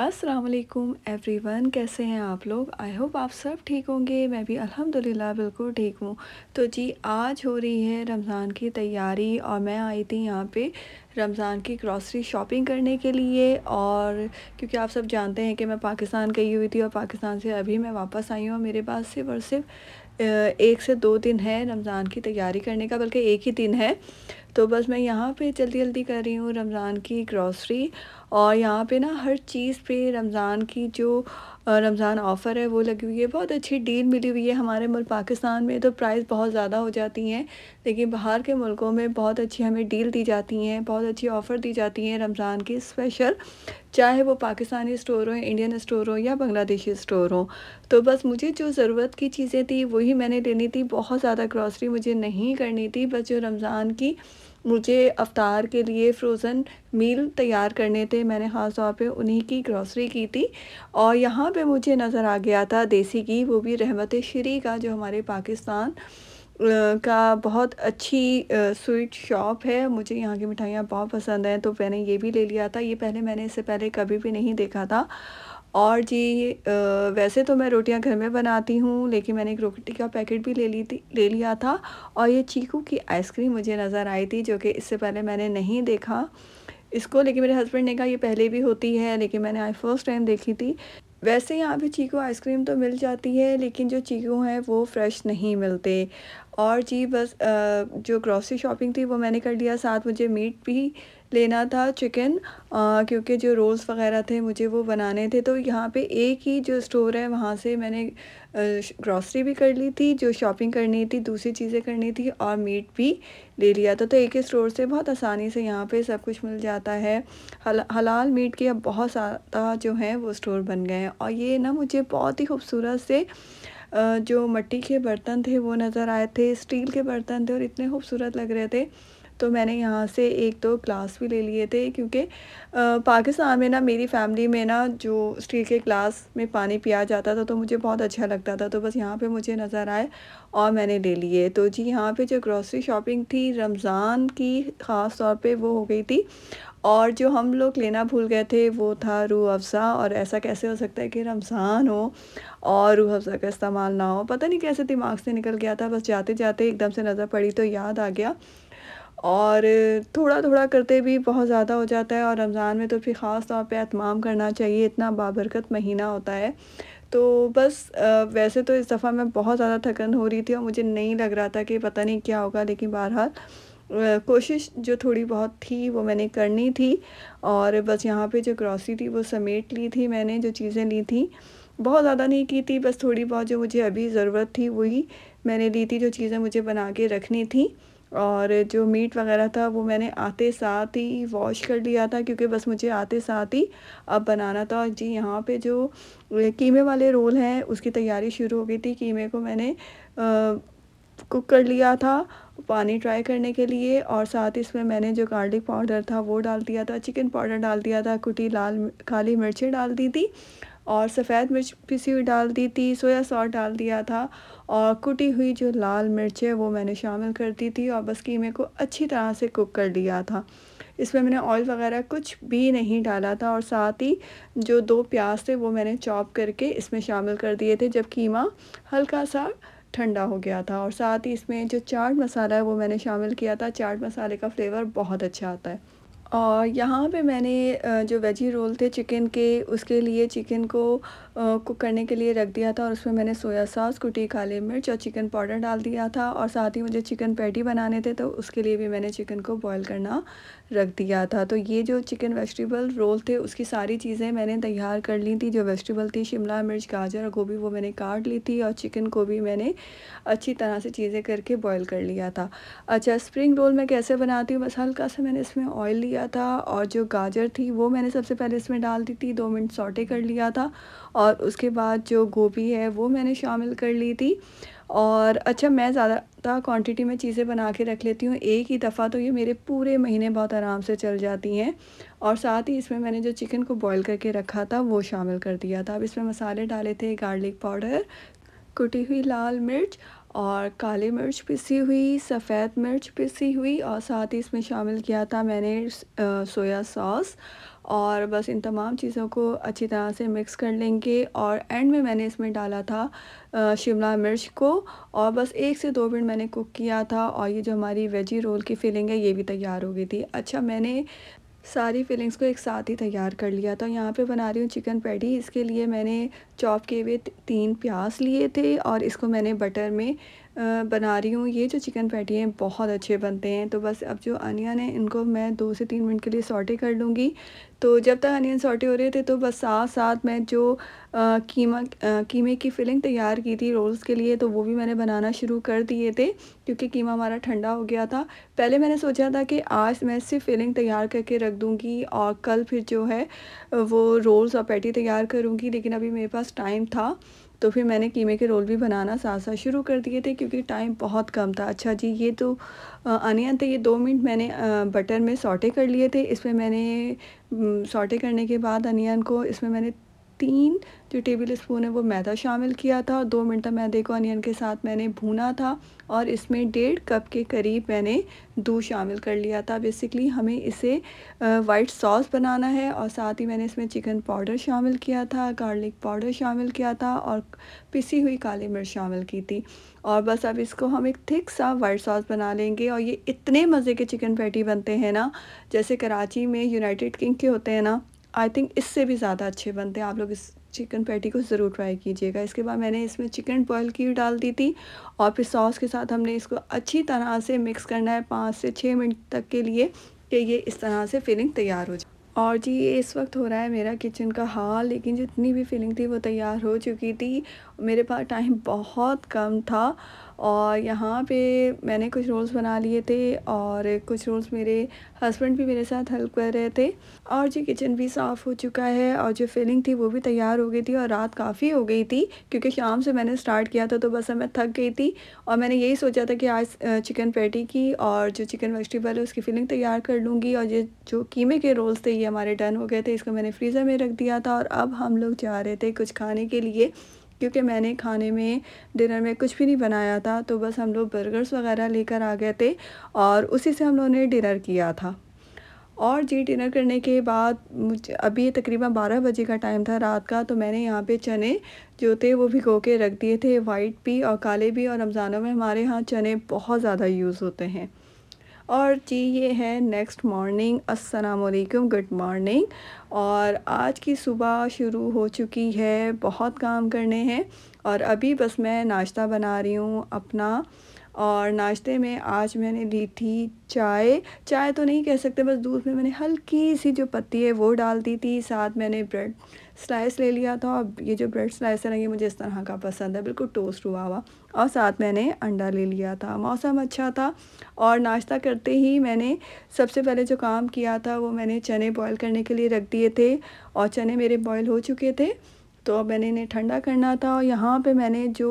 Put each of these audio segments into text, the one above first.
असलकुम एवरीवन कैसे हैं आप लोग आई होप आप सब ठीक होंगे मैं भी अल्हम्दुलिल्लाह बिल्कुल ठीक हूँ तो जी आज हो रही है रमज़ान की तैयारी और मैं आई थी यहाँ पे रमज़ान की ग्रॉसरी शॉपिंग करने के लिए और क्योंकि आप सब जानते हैं कि मैं पाकिस्तान गई हुई थी और पाकिस्तान से अभी मैं वापस आई हूँ मेरे पास सिर्फ और सिर्फ एक से दो दिन है रमज़ान की तैयारी करने का बल्कि एक ही दिन है तो बस मैं यहाँ पे जल्दी जल्दी कर रही हूँ रमज़ान की ग्रॉसरी और यहाँ पे ना हर चीज़ पे रमज़ान की जो रमज़ान ऑफ़र है वो लगी हुई है बहुत अच्छी डील मिली हुई है हमारे मुल्क पाकिस्तान में तो प्राइस बहुत ज़्यादा हो जाती हैं लेकिन बाहर के मुल्कों में बहुत अच्छी हमें डील दी जाती हैं बहुत अच्छी ऑफ़र दी जाती हैं रमज़ान की स्पेशल चाहे वो पाकिस्तानी स्टोर हो इंडियन स्टोर हो या बांग्लादेशी स्टोर हो तो बस मुझे जो ज़रूरत की चीज़ें थी वही मैंने लेनी थी बहुत ज़्यादा ग्रॉसरी मुझे नहीं करनी थी बस जो रमज़ान की मुझे अवतार के लिए फ्रोज़न मील तैयार करने थे मैंने ख़ास तौर पर उन्हीं की ग्रॉसरी की थी और यहाँ पे मुझे नज़र आ गया था देसी घी वो भी रहमत श्री का जो हमारे पाकिस्तान का बहुत अच्छी स्वीट शॉप है मुझे यहाँ की मिठाइयाँ बहुत पसंद हैं तो मैंने ये भी ले लिया था ये पहले मैंने इससे पहले कभी भी नहीं देखा था और जी वैसे तो मैं रोटियां घर में बनाती हूँ लेकिन मैंने एक रोटी का पैकेट भी ले ली थी ले लिया था और ये चीकू की आइसक्रीम मुझे नज़र आई थी जो कि इससे पहले मैंने नहीं देखा इसको लेकिन मेरे हस्बैंड ने कहा ये पहले भी होती है लेकिन मैंने आई फर्स्ट टाइम देखी थी वैसे यहाँ पे चीकू आइसक्रीम तो मिल जाती है लेकिन जो चीकू हैं वो फ्रेश नहीं मिलते और जी बस जो ग्रॉसरी शॉपिंग थी वो मैंने कर लिया साथ मुझे मीट भी लेना था चिकन क्योंकि जो रोल्स वगैरह थे मुझे वो बनाने थे तो यहाँ पे एक ही जो स्टोर है वहाँ से मैंने ग्रॉसरी भी कर ली थी जो शॉपिंग करनी थी दूसरी चीज़ें करनी थी और मीट भी ले लिया था तो, तो एक ही स्टोर से बहुत आसानी से यहाँ पे सब कुछ मिल जाता है हल, हलाल मीट के अब बहुत सारा जो हैं वो स्टोर बन गए हैं और ये ना मुझे बहुत ही खूबसूरत से जो मट्टी के बर्तन थे वो नज़र आए थे स्टील के बर्तन थे और इतने खूबसूरत लग रहे थे तो मैंने यहाँ से एक दो ग्लास भी ले लिए थे क्योंकि पाकिस्तान में ना मेरी फैमिली में ना जो स्टील के ग्लास में पानी पिया जाता था तो मुझे बहुत अच्छा लगता था तो बस यहाँ पे मुझे नज़र आए और मैंने ले लिए तो जी यहाँ पे जो ग्रॉसरी शॉपिंग थी रमज़ान की ख़ास तौर पे वो हो गई थी और जो हम लोग लेना भूल गए थे वो था रू अफ़ज़ा और ऐसा कैसे हो सकता है कि रमज़ान हो और रू अफ़ज़ा का इस्तेमाल ना हो पता नहीं कैसे दिमाग से निकल गया था बस जाते जाते एकदम से नज़र पड़ी तो याद आ गया और थोड़ा थोड़ा करते भी बहुत ज़्यादा हो जाता है और रमज़ान में तो फिर ख़ास तौर पर अहतमाम करना चाहिए इतना बाबरकत महीना होता है तो बस वैसे तो इस दफ़ा मैं बहुत ज़्यादा थकन हो रही थी और मुझे नहीं लग रहा था कि पता नहीं क्या होगा लेकिन बहरहाल कोशिश जो थोड़ी बहुत थी वो मैंने करनी थी और बस यहाँ पे जो ग्रॉसरी थी वो समेट ली थी मैंने जो चीज़ें ली थी बहुत ज़्यादा नहीं की थी बस थोड़ी बहुत जो मुझे अभी ज़रूरत थी वही मैंने ली थी जो चीज़ें मुझे बना के रखनी थी और जो मीट वगैरह था वो मैंने आते साथ ही वॉश कर लिया था क्योंकि बस मुझे आते साथ ही अब बनाना था जी यहाँ पे जो कीमे वाले रोल हैं उसकी तैयारी शुरू हो गई थी कीमे को मैंने आ, कुक कर लिया था पानी ट्राई करने के लिए और साथ इसमें मैंने जो गार्लिक पाउडर था वो डाल दिया था चिकन पाउडर डाल दिया था कुटी लाल काली मिर्चें डाल दी थी और सफ़ेद मिर्च पिसी हुई डाल दी थी सोया सॉस डाल दिया था और कुटी हुई जो लाल मिर्च है वो मैंने शामिल कर दी थी और बस कीमे को अच्छी तरह से कुक कर लिया था इसमें मैंने ऑयल वगैरह कुछ भी नहीं डाला था और साथ ही जो दो प्याज थे वो मैंने चॉप करके इसमें शामिल कर दिए थे जब कीमा हल्का सा ठंडा हो गया था और साथ ही इसमें जो चाट मसाला है वो मैंने शामिल किया था चाट मसाले का फ्लेवर बहुत अच्छा आता है और यहाँ पे मैंने जो वेजी रोल थे चिकन के उसके लिए चिकन को कुक करने के लिए रख दिया था और उसमें मैंने सोया सॉस कुटी काली मिर्च और चिकन पाउडर डाल दिया था और साथ ही मुझे चिकन पैटी बनाने थे तो उसके लिए भी मैंने चिकन को बॉईल करना रख दिया था तो ये जो चिकन वेजिटेबल रोल थे उसकी सारी चीज़ें मैंने तैयार कर ली थी जो वेजिटेबल थी शिमला मिर्च गाजर और गोभी वो मैंने काट ली थी और चिकन को भी मैंने अच्छी तरह से चीज़ें करके बॉयल कर लिया था अच्छा स्प्रिंग रोल मैं कैसे बनाती हूँ बस हल्का सा मैंने इसमें ऑयल लिया था और जो गाजर थी वो मैंने सबसे पहले इसमें डाल दी थी दो मिनट सॉटे कर लिया था और और उसके बाद जो गोभी है वो मैंने शामिल कर ली थी और अच्छा मैं ज़्यादा क्वांटिटी में चीज़ें बना के रख लेती हूँ एक ही दफ़ा तो ये मेरे पूरे महीने बहुत आराम से चल जाती हैं और साथ ही इसमें मैंने जो चिकन को बॉईल करके रखा था वो शामिल कर दिया था अब इसमें मसाले डाले थे गार्लिक पाउडर कुटी हुई लाल मिर्च और काली मिर्च पिसी हुई सफ़ेद मिर्च पिसी हुई और साथ ही इसमें शामिल किया था मैंने सोया सॉस और बस इन तमाम चीज़ों को अच्छी तरह से मिक्स कर लेंगे और एंड में मैंने इसमें डाला था शिमला मिर्च को और बस एक से दो मिनट मैंने कुक किया था और ये जो हमारी वेजी रोल की फिलिंग है ये भी तैयार हो गई थी अच्छा मैंने सारी फिलिंग्स को एक साथ ही तैयार कर लिया तो यहाँ पे बना रही हूँ चिकन पैटी इसके लिए मैंने चॉप किए हुए तीन प्याज लिए थे और इसको मैंने बटर में बना रही हूँ ये जो चिकन पैटी हैं बहुत अच्छे बनते हैं तो बस अब जो अनियन है इनको मैं दो से तीन मिनट के लिए सॉटे कर लूँगी तो जब तक अनियन सॉटे हो रहे थे तो बस साथ साथ मैं जो आ, कीमा आ, कीमे की फिलिंग तैयार की थी रोल्स के लिए तो वो भी मैंने बनाना शुरू कर दिए थे क्योंकि कीमा हमारा ठंडा हो गया था पहले मैंने सोचा था कि आज मैं सिर्फ फिलिंग तैयार करके रख दूँगी और कल फिर जो है वो रोल्स और पैटी तैयार करूँगी लेकिन अभी मेरे पास टाइम था तो फिर मैंने कीमे के रोल भी बनाना साथ साथ शुरू कर दिए थे क्योंकि टाइम बहुत कम था अच्छा जी ये तो अनियन थे ये दो मिनट मैंने बटर में सॉटे कर लिए थे इसमें मैंने सॉटे करने के बाद अनियन को इसमें मैंने तीन जो टेबल स्पून है वो मैदा शामिल किया था और दो मिनट मैदे को अनियन के साथ मैंने भूना था और इसमें डेढ़ कप के करीब मैंने दूध शामिल कर लिया था बेसिकली हमें इसे वाइट सॉस बनाना है और साथ ही मैंने इसमें चिकन पाउडर शामिल किया था गार्लिक पाउडर शामिल किया था और पिसी हुई काली मिर्च शामिल की थी और बस अब इसको हम एक थिक सा वाइट सॉस बना लेंगे और ये इतने मज़े के चिकन पैटी बनते हैं ना जैसे कराची में यूनाइटेड किंग के होते हैं ना आई थिंक इससे भी ज़्यादा अच्छे बनते हैं आप लोग इस चिकन पैटी को ज़रूर ट्राई कीजिएगा इसके बाद मैंने इसमें चिकन बॉयल की डाल दी थी और फिर सॉस के साथ हमने इसको अच्छी तरह से मिक्स करना है पाँच से छः मिनट तक के लिए कि ये इस तरह से फिलिंग तैयार हो जाए और जी ये इस वक्त हो रहा है मेरा किचन का हाल लेकिन जितनी भी फीलिंग थी वो तैयार हो चुकी थी मेरे पास टाइम बहुत कम था और यहाँ पे मैंने कुछ रोल्स बना लिए थे और कुछ रोल्स मेरे हस्बैंड भी मेरे साथ हेल्प कर रहे थे और जो किचन भी साफ़ हो चुका है और जो फिलिंग थी वो भी तैयार हो गई थी और रात काफ़ी हो गई थी क्योंकि शाम से मैंने स्टार्ट किया था तो बस मैं थक गई थी और मैंने यही सोचा था कि आज चिकन पैटी की और जो चिकन वेजिटेबल है उसकी फिलिंग तैयार कर लूँगी और ये जो कीमे के रोल्स थे ये हमारे डन हो गए थे इसको मैंने फ्रीज़र में रख दिया था और अब हम लोग जा रहे थे कुछ खाने के लिए क्योंकि मैंने खाने में डिनर में कुछ भी नहीं बनाया था तो बस हम लोग बर्गर्स वगैरह लेकर आ गए थे और उसी से हम लोगों ने डिनर किया था और जी डिनर करने के बाद मुझे अभी तकरीबन 12 बजे का टाइम था रात का तो मैंने यहाँ पे चने जो थे वो भिगो के रख दिए थे वाइट भी और काले भी और रमज़ानों में हमारे यहाँ चने बहुत ज़्यादा यूज़ होते हैं और जी ये है नेक्स्ट मॉर्निंग अस्सलाम गुड मॉर्निंग और आज की सुबह शुरू हो चुकी है बहुत काम करने हैं और अभी बस मैं नाश्ता बना रही हूँ अपना और नाश्ते में आज मैंने ली थी चाय चाय तो नहीं कह सकते बस दूध में मैंने हल्की सी जो पत्ती है वो डाल दी थी साथ मैंने ब्रेड स्लाइस ले लिया था और ये जो ब्रेड स्लाइस है ना ये मुझे इस तरह का पसंद है बिल्कुल टोस्ट हुआ हुआ और साथ मैंने अंडा ले लिया था मौसम अच्छा था और नाश्ता करते ही मैंने सबसे पहले जो काम किया था वो मैंने चने बॉयल करने के लिए रख दिए थे और चने मेरे बॉयल हो चुके थे तो अब मैंने इन्हें ठंडा करना था और यहाँ पे मैंने जो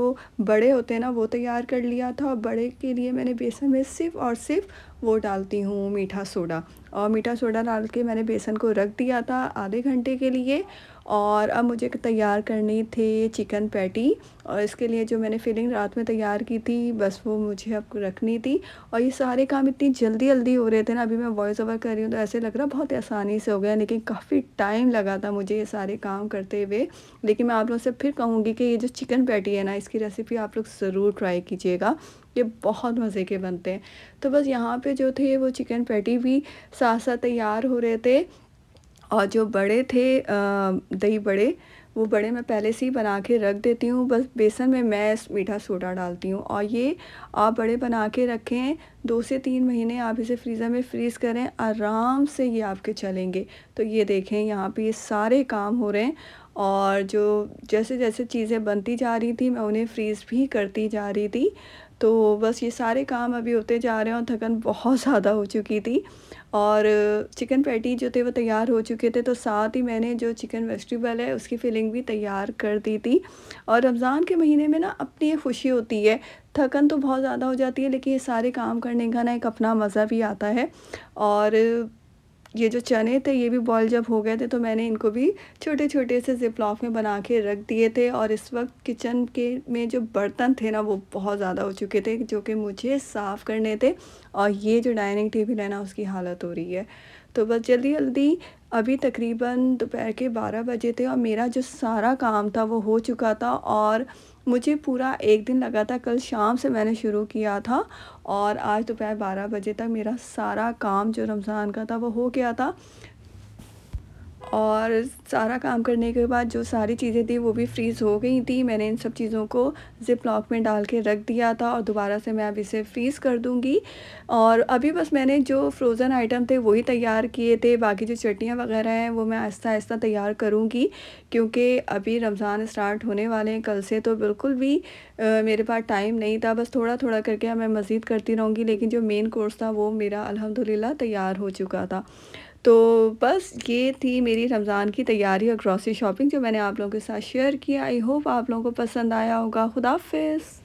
बड़े होते हैं ना वो तैयार कर लिया था और बड़े के लिए मैंने बेसन में सिर्फ और सिर्फ वो डालती हूँ मीठा सोडा और मीठा सोडा डाल के मैंने बेसन को रख दिया था आधे घंटे के लिए और अब मुझे तैयार करनी थी चिकन पैटी और इसके लिए जो मैंने फिलिंग रात में तैयार की थी बस वो मुझे अब रखनी थी और ये सारे काम इतनी जल्दी जल्दी हो रहे थे ना अभी मैं वॉइस ओवर कर रही हूँ तो ऐसे लग रहा बहुत आसानी से हो गया लेकिन काफ़ी टाइम लगा था मुझे ये सारे काम करते हुए लेकिन मैं आप लोगों से फिर कहूँगी कि ये जो चिकन पैटी है ना इसकी रेसिपी आप लोग ज़रूर ट्राई कीजिएगा ये बहुत मज़े के बनते हैं तो बस यहाँ पे जो थे वो चिकन पैटी भी साथ साथ तैयार हो रहे थे और जो बड़े थे दही बड़े वो बड़े मैं पहले से ही बना के रख देती हूँ बस बेसन में मैं मीठा सोडा डालती हूँ और ये आप बड़े बना के रखें दो से तीन महीने आप इसे फ्रीज़र में फ्रीज़ करें आराम से ये आपके चलेंगे तो ये देखें यहाँ पे ये सारे काम हो रहे हैं और जो जैसे जैसे चीज़ें बनती जा रही थी मैं उन्हें फ्रीज़ भी करती जा रही थी तो बस ये सारे काम अभी होते जा रहे हैं और थकन बहुत ज़्यादा हो चुकी थी और चिकन पैटी जो थे वो तैयार हो चुके थे तो साथ ही मैंने जो चिकन वेजिटेबल है उसकी फिलिंग भी तैयार कर दी थी और रमज़ान के महीने में ना अपनी ये खुशी होती है थकन तो बहुत ज़्यादा हो जाती है लेकिन ये सारे काम करने का ना एक अपना मज़ा भी आता है और ये जो चने थे ये भी बॉयल जब हो गए थे तो मैंने इनको भी छोटे छोटे से जिप में बना के रख दिए थे और इस वक्त किचन के में जो बर्तन थे ना वो बहुत ज़्यादा हो चुके थे जो कि मुझे साफ़ करने थे और ये जो डाइनिंग टेबल है ना उसकी हालत हो रही है तो बस जल्दी जल्दी अभी तकरीबन दोपहर के बारह बजे थे और मेरा जो सारा काम था वो हो चुका था और मुझे पूरा एक दिन लगा था कल शाम से मैंने शुरू किया था और आज दोपहर बारह बजे तक मेरा सारा काम जो रमज़ान का था वो हो गया था और सारा काम करने के बाद जो सारी चीज़ें थी वो भी फ्रीज़ हो गई थी मैंने इन सब चीज़ों को जिप लॉक में डाल के रख दिया था और दोबारा से मैं अब इसे फ्रीज़ कर दूँगी और अभी बस मैंने जो फ्रोज़न आइटम थे वही तैयार किए थे बाकी जो चटनियाँ वगैरह हैं वो मैं आहिस्ता आहिस्ता तैयार करूँगी क्योंकि अभी रमज़ान स्टार्ट होने वाले हैं कल से तो बिल्कुल भी आ, मेरे पास टाइम नहीं था बस थोड़ा थोड़ा करके मैं मज़ीद करती रहूँगी लेकिन जो मेन कोर्स था वो मेरा अलहमदिल्ला तैयार हो चुका था तो बस ये थी मेरी रमज़ान की तैयारी और ग्रॉसरी शॉपिंग जो मैंने आप लोगों के साथ शेयर किया आई होप आप लोगों को पसंद आया होगा खुदाफिज़